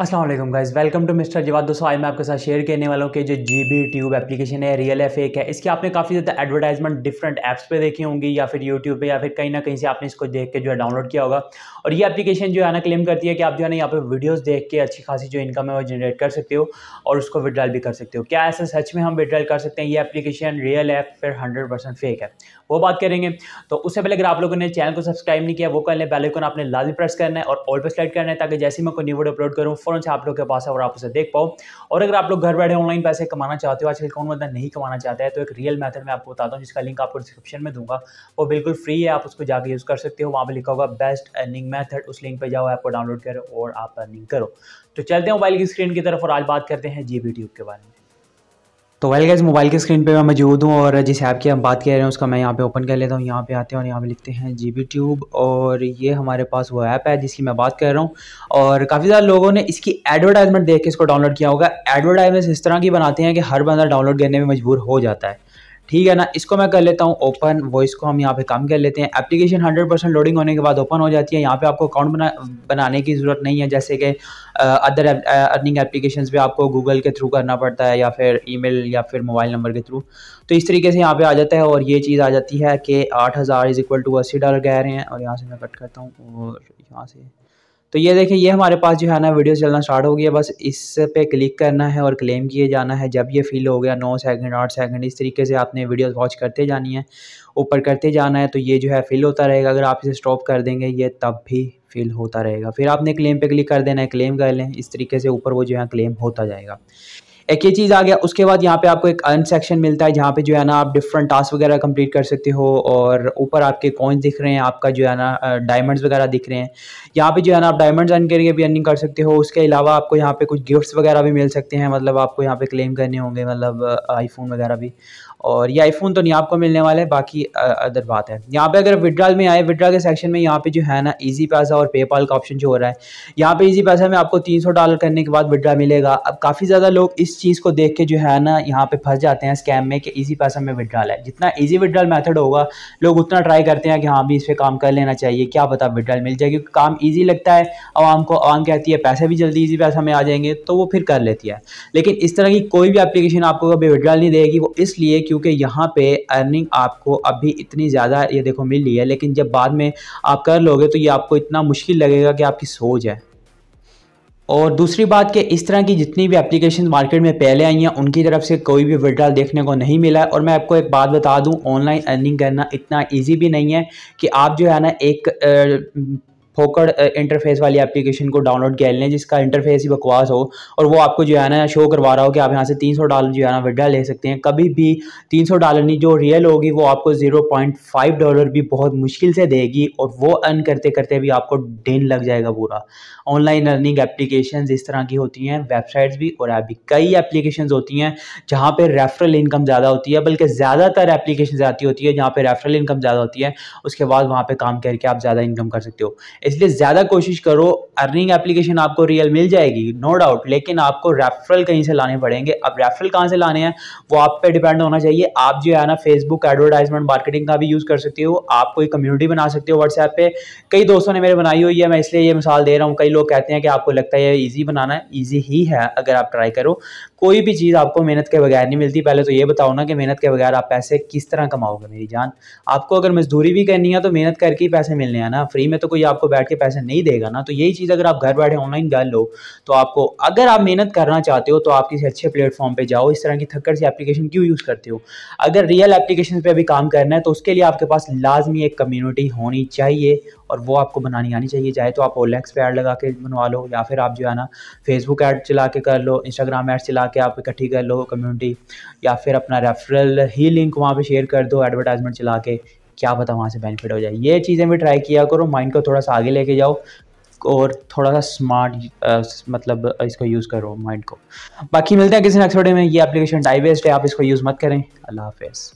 Aslam guys welcome to mister Jawab दोस्तों आज मैं आपके साथ शेयर करने वाला हूँ कि जो जी बी ट्यूब एप्लीकेशन है रियल एफ एक है इसकी आपने काफ़ी ज़्यादा एडवर्टाइजमेंट डिफरेंट ऐप्स पे देखी होंगी या फिर यूट्यूब पे या फिर कहीं ना कहीं से आपने इसको देख के जो है डाउनलोड किया होगा और ये एप्लीकेशन जो है ना क्लेम करती है कि आप जो है ना यहाँ पर वीडियोज़ देख के अच्छी खासी जो इनकम है वो जनरेट कर सकते हो और उसको विड्रॉल भी कर सकते हो क्या ऐसा सच में हम विड्रॉल कर सकते हैं ये एप्लीकेशन रियल एफ फिर हंड्रेड फेक है वो बात करेंगे तो उससे पहले अगर आप लोगों ने चैनल को सब्सक्राइब नहीं किया वो कर लें बेलाइकन आपने लाजमी प्रेस करना है और ऑल पर सेलेक्ट करना है ताकि जैसे मैं कोई न्यू वीडियो अपलोड करूँ फ़ौरन से आप लोग के पास है और आप उसे देख पाओ और अगर आप लोग घर बैठे ऑनलाइन पैसे कमाना चाहते हो आजकल कौन बंदा मतलब नहीं कमाना चाहता है तो एक रियल मैथड मैं आपको बताता हूँ जिसका लिंक आपको डिस्क्रिप्शन में दूंगा वो बिल्कुल फ्री है आप उसको जाकर यूज़ कर सकते हो वहाँ पर लिखा होगा बेस्ट अर्निंग मैथड उस लिंक पर जाओ आपको डाउनलोड करो और आप अर्निंग करो तो चलते हैं मोबाइल की स्क्रीन की तरफ और आज बात करते हैं जी के बारे में तो वेल गैस मोबाइल की स्क्रीन पे मैं मौजूद हूँ और जिस ऐप की हम बात कर रहे हैं उसका मैं यहाँ पे ओपन कर लेता हूँ यहाँ पे आते हैं और यहाँ पे लिखते हैं जी बी ट्यूब और ये हमारे पास वो ऐप है जिसकी मैं बात कर रहा हूँ और काफ़ी सारे लोगों ने इसकी एडवर्टाइजमेंट देख के इसको डाउनलोड किया होगा एडवर्टाइजमेंट इस तरह की बनाते हैं कि हर बंदा डाउनलोड करने में मजबूर हो जाता है ठीक है ना इसको मैं कर लेता हूँ ओपन वॉइस को हम यहाँ पे काम कर लेते हैं एप्लीकेशन 100 परसेंट लोडिंग होने के बाद ओपन हो जाती है यहाँ पे आपको अकाउंट बना बनाने की ज़रूरत नहीं है जैसे कि अदर अर्निंग एप्लीकेशन पे आपको गूगल के थ्रू करना पड़ता है या फिर ई या फिर मोबाइल नंबर के थ्रू तो इस तरीके से यहाँ पर आ जाता है और ये चीज़ आ जाती है कि आठ हज़ार इज़ इक्वल टू अस्सी डॉलर कह रहे हैं और यहाँ से मैं कट करता हूँ और यहाँ से तो ये देखिए ये हमारे पास जो है ना वीडियो चलना स्टार्ट हो गया बस इस पे क्लिक करना है और क्लेम किए जाना है जब ये फिल हो गया नौ सेकंड आठ सेकंड इस तरीके से आपने वीडियोस वॉच करते जानी है ऊपर करते जाना है तो ये जो है फिल होता रहेगा अगर आप इसे स्टॉप कर देंगे ये तब भी फिल होता रहेगा फिर आपने क्लेम पे क्लिक कर देना है क्लेम कर लें इस तरीके से ऊपर वो जो है क्लेम होता जाएगा एक ये चीज़ आ गया उसके बाद यहाँ पे आपको एक अर्न सेक्शन मिलता है जहाँ पे जो है ना आप डिफरेंट टास्क वगैरह कंप्लीट कर सकते हो और ऊपर आपके कॉइन्स दिख रहे हैं आपका जो है ना डायमंड्स वगैरह दिख रहे हैं यहाँ पे जो है ना आप डायमंड्स अर्न करके भी अर्निंग कर सकते हो उसके अलावा आपको यहाँ पे कुछ गिफ्ट्स वगैरह भी मिल सकते हैं मतलब आपको यहाँ पे क्लेम करने होंगे मतलब आईफोन वगैरह भी और ये आईफोन तो नहीं आपको मिलने वाला है बाकी अदर बात है यहाँ पे अगर विड्रॉल में आए विड्रॉल के सेक्शन में यहाँ पे जो है ना इजी पैसा और पेपाल का ऑप्शन जो हो रहा है यहाँ पे इजी पैसा में आपको 300 डॉलर करने के बाद विड्रॉ मिलेगा अब काफ़ी ज़्यादा लोग इस चीज़ को देख के जो है ना यहाँ पे फंस जाते हैं स्कैम में कि ईजी पैसा में विड्रॉल है जितना ईजी विड्रॉल मैथड होगा लोग उतना ट्राई करते हैं कि हाँ भी इस पर काम कर लेना चाहिए क्या पता विड्रॉल मिल जाए क्योंकि काम ईजी लगता है आवाम को आवाम कहती है पैसे भी जल्दी ईजी पैसा में आ जाएंगे तो वो फिर कर लेती है लेकिन इस तरह की कोई भी एप्लीकेशन आपको कभी विड्रॉल नहीं देगी वो इसलिए क्योंकि यहाँ पे अर्निंग आपको अभी इतनी ज़्यादा ये देखो मिल रही है लेकिन जब बाद में आप कर लोगे तो ये आपको इतना मुश्किल लगेगा कि आपकी सोच है और दूसरी बात कि इस तरह की जितनी भी एप्लीकेशन मार्केट में पहले आई हैं उनकी तरफ से कोई भी विड्रॉल देखने को नहीं मिला और मैं आपको एक बात बता दूं ऑनलाइन अर्निंग करना इतना इजी भी नहीं है कि आप जो है ना एक फोकड़ इंटरफेस वाली एप्लीकेशन को डाउनलोड कर लें जिसका इंटरफेस ही बकवास हो और वो आपको जो है ना शो करवा रहा हो कि आप यहाँ से 300 डॉलर जो है ना विड्रा ले सकते हैं कभी भी 300 डॉलर नहीं जो रियल होगी वो आपको 0.5 डॉलर भी बहुत मुश्किल से देगी और वो अर्न करते करते भी आपको दिन लग जाएगा पूरा ऑनलाइन अर्निंग एप्लीकेशन इस तरह की होती हैं वेबसाइट्स भी और अभी भी कई एप्लीकेशन होती हैं जहाँ पर रेफरल इनकम ज़्यादा होती है बल्कि ज़्यादातर एप्लीकेशन आती होती है जहाँ पर रेफरल इनकम ज़्यादा होती है उसके बाद वहाँ पर काम करके आप ज़्यादा इनकम कर सकते हो इसलिए ज़्यादा कोशिश करो अर्निंग एप्लीकेशन आपको रियल मिल जाएगी नो no डाउट लेकिन आपको रेफरल कहीं से लाने पड़ेंगे अब रेफरल कहाँ से लाने हैं वो आप पे डिपेंड होना चाहिए आप जो है ना फेसबुक एडवर्टाइजमेंट मार्केटिंग का भी यूज़ कर सकते हो आप कोई कम्युनिटी बना सकते हो व्हाट्सएप पे कई दोस्तों ने मेरे बनाई हुई है मैं इसलिए ये मिसाल दे रहा हूँ कई लोग कहते हैं कि आपको लगता है ये ईजी बनाना है ईजी ही है अगर आप ट्राई करो कोई भी चीज़ आपको मेहनत के बगैर नहीं मिलती पहले तो ये बताओ ना कि मेहनत के बगैर आप पैसे किस तरह कमाओगे मेरी जान आपको अगर मजदूरी भी करनी है तो मेहनत करके ही पैसे मिलने हैं ना फ्री में तो कोई आपको बैठ के पैसे नहीं देगा ना तो यही चीज़ अगर आप घर बैठे ऑनलाइन कर लो तो आपको अगर आप मेहनत करना चाहते हो तो आप किसी अच्छे प्लेटफॉर्म पर जाओ इस तरह की थक्कर सी एप्लीकेशन क्यों यूज़ करते हो अगर रियल एप्लीकेशन पर भी काम करना है तो उसके लिए आपके पास लाजमी एक कम्यूनिटी होनी चाहिए और वो आपको बनानी आनी चाहिए चाहे तो आप ओलेक्स पे ऐड लगा के बनवा लो या फिर आप जो है ना फेसबुक ऐड चला के कर लो इंस्टाग्राम ऐड चला के आप इकट्ठी कर लो कम्युनिटी या फिर अपना रेफरल ही लिंक वहाँ पे शेयर कर दो एडवर्टाइजमेंट चला के क्या पता वहाँ से बेनिफिट हो जाए ये चीज़ें भी ट्राई किया करो माइंड को थोड़ा सा आगे लेके जाओ और थोड़ा सा स्मार्ट मतलब इसको यूज़ करो माइंड को बाकी मिलते हैं किसी नेक्स्ट वीडियो में ये एप्लीकेशन डाइवेस्ट है आप इसको यूज़ मत करें अल्लाह हाफिज़